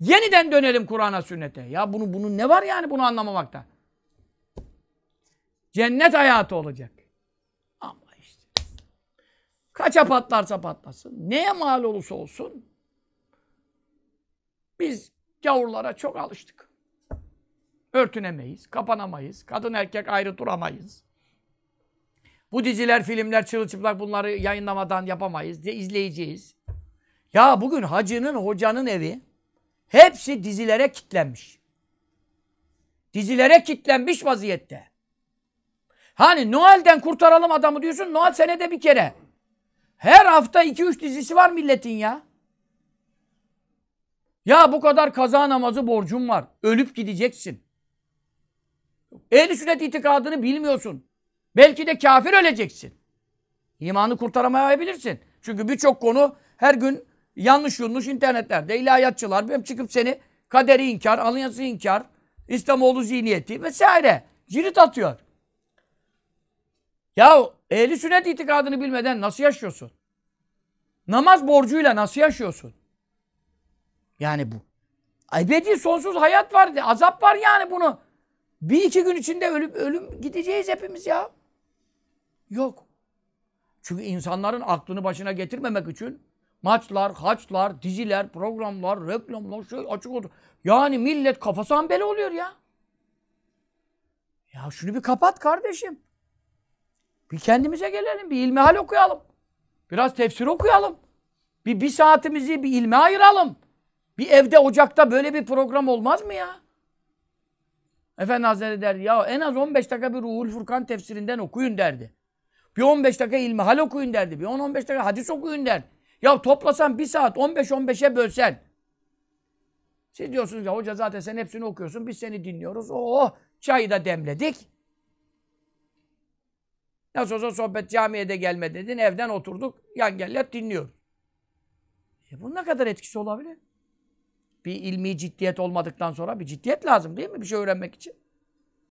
Yeniden dönelim Kur'an'a sünnete. Ya bunu bunun ne var yani bunu anlamamakta? Cennet hayatı olacak. Ama işte. Kaça patlarsa patlasın. Neye mal olursa olsun. Biz gavurlara çok alıştık. Örtünemeyiz, kapanamayız. Kadın erkek ayrı duramayız. Bu diziler, filmler, çırılçıplak bunları yayınlamadan yapamayız. De izleyeceğiz. Ya bugün hacının, hocanın evi Hepsi dizilere kitlenmiş. Dizilere kitlenmiş vaziyette. Hani Noel'den kurtaralım adamı diyorsun. Noel senede bir kere. Her hafta 2-3 dizisi var milletin ya. Ya bu kadar kaza namazı borcun var. Ölüp gideceksin. ehl sünnet itikadını bilmiyorsun. Belki de kafir öleceksin. İmanı kurtaramayabilirsin. Çünkü birçok konu her gün yanlış yanlış internetlerde ilahiyatçılar benim çıkıp seni kaderi inkar, alanyası inkar, İslamoğlu zihniyeti vesaire cirit atıyor. Ya ehli sünnet itikadını bilmeden nasıl yaşıyorsun? Namaz borcuyla nasıl yaşıyorsun? Yani bu. Ebedi sonsuz hayat var. Azap var yani bunu. Bir iki gün içinde ölüp ölüm gideceğiz hepimiz ya. Yok. Çünkü insanların aklını başına getirmemek için Maçlar, haçlar, diziler, programlar, reklamlar, şey açık oldu. Yani millet kafası ambele oluyor ya. Ya şunu bir kapat kardeşim. Bir kendimize gelelim, bir ilmihal okuyalım. Biraz tefsir okuyalım. Bir bir saatimizi bir ilme ayıralım. Bir evde ocakta böyle bir program olmaz mı ya? Efendi Hazretleri derdi ya en az 15 dakika bir Ruhul Furkan tefsirinden okuyun derdi. Bir 15 dakika ilmihal okuyun derdi. Bir 10-15 dakika hadis okuyun derdi. Ya toplasan bir saat 15-15'e bölsen. Siz diyorsunuz ya hoca zaten sen hepsini okuyorsun. Biz seni dinliyoruz. Oo oh, çayı da demledik. Nasıl olsa sohbet camiye de gelme dedin. Evden oturduk. Yan gellep dinliyoruz. E bunun ne kadar etkisi olabilir? Bir ilmi ciddiyet olmadıktan sonra bir ciddiyet lazım değil mi? Bir şey öğrenmek için.